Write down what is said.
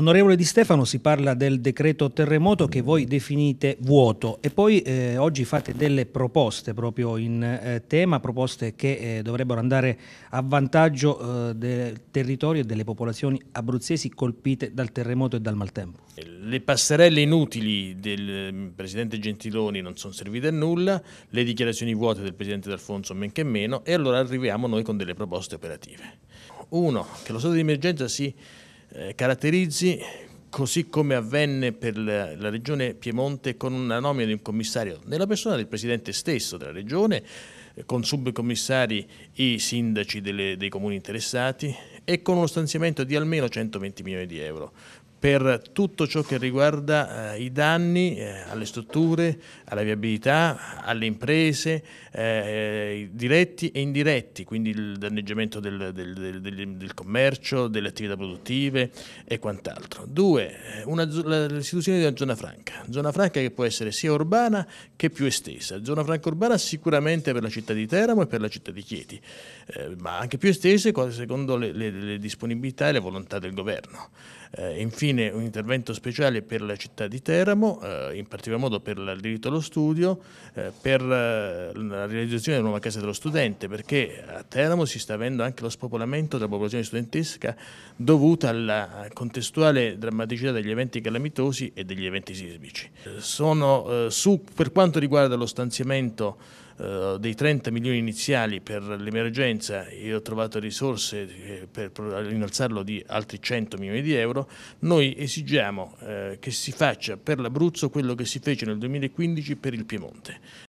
Onorevole Di Stefano, si parla del decreto terremoto che voi definite vuoto e poi eh, oggi fate delle proposte proprio in eh, tema, proposte che eh, dovrebbero andare a vantaggio eh, del territorio e delle popolazioni abruzzesi colpite dal terremoto e dal maltempo. Le passerelle inutili del mm, Presidente Gentiloni non sono servite a nulla, le dichiarazioni vuote del Presidente D'Alfonso men che meno e allora arriviamo noi con delle proposte operative. Uno, che lo stato di emergenza si eh, caratterizzi così come avvenne per la, regione Piemonte con una nomina di un commissario nella persona del presidente stesso della regione eh, con subcommissari i sindaci delle, dei comuni interessati e con uno stanziamento di almeno 120 milioni di euro per tutto ciò che riguarda eh, i danni eh, alle strutture, alla viabilità, alle imprese, eh, diretti e indiretti, quindi il danneggiamento del, del, del, del commercio, delle attività produttive e quant'altro. Due, eh, l'istituzione di una zona franca, zona franca che può essere sia urbana che più estesa, zona franca urbana sicuramente per la città di Teramo e per la città di Chieti, eh, ma anche più estese secondo le, le, le disponibilità e le volontà del governo. Eh, infine, infine un intervento speciale per la città di Teramo, eh, in particolar modo per il diritto allo studio, eh, per eh, la realizzazione della nuova casa dello studente, perché a Teramo si sta avendo anche lo spopolamento della popolazione studentesca dovuta alla contestuale drammaticità degli eventi calamitosi e degli eventi sismici. Sono, eh, su, per quanto riguarda lo stanziamento eh, dei 30 milioni iniziali per l'emergenza e ho trovato risorse eh, per innalzarlo di altri 100 milioni di euro, noi esigiamo eh, che si faccia per l'Abruzzo quello che si fece nel 2015 per il Piemonte.